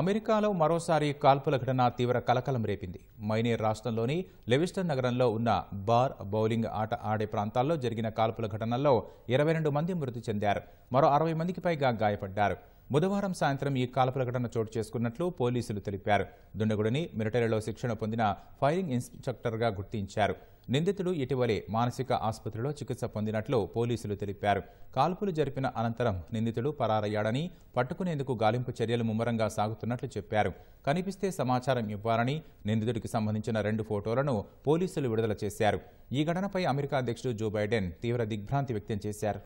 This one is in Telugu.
అమెరికాలో మరోసారి కాల్పుల ఘటన తీవ్ర కలకలం రేపింది మైనేర్ రాష్ట్రంలోని లెవిస్టన్ నగరంలో ఉన్న బార్ బౌలింగ్ ఆట ఆడే ప్రాంతాల్లో జరిగిన కాల్పుల ఘటనల్లో ఇరవై రెండు మంది మృతి చెందారు మరో అరవై మందికి పైగా గాయపడ్డారు బుధవారం సాయంత్రం ఈ కాల్పుల ఘటన చోటు చేసుకున్నట్లు పోలీసులు తెలిపారు దుండగుడిని మిలిటరీలో శిక్షణ పొందిన ఫైరింగ్ ఇన్స్పెక్టర్గా గుర్తించారు నిందితుడు ఇటీవలే మానసిక ఆసుపత్రిలో చికిత్స పొందినట్లు పోలీసులు తెలిపారు కాల్పులు జరిపిన అనంతరం నిందితుడు పరారయ్యాడని పట్టుకునేందుకు గాలింపు చర్యలు ముమ్మరంగా సాగుతున్నట్లు చెప్పారు కనిపిస్తే సమాచారం ఇవ్వాలని నిందితుడికి సంబంధించిన రెండు ఫోటోలను పోలీసులు విడుదల చేశారు ఈ ఘటనపై అమెరికా అధ్యక్షుడు జో బైడెన్ తీవ్ర దిగ్భ్రాంతి వ్యక్తం చేశారు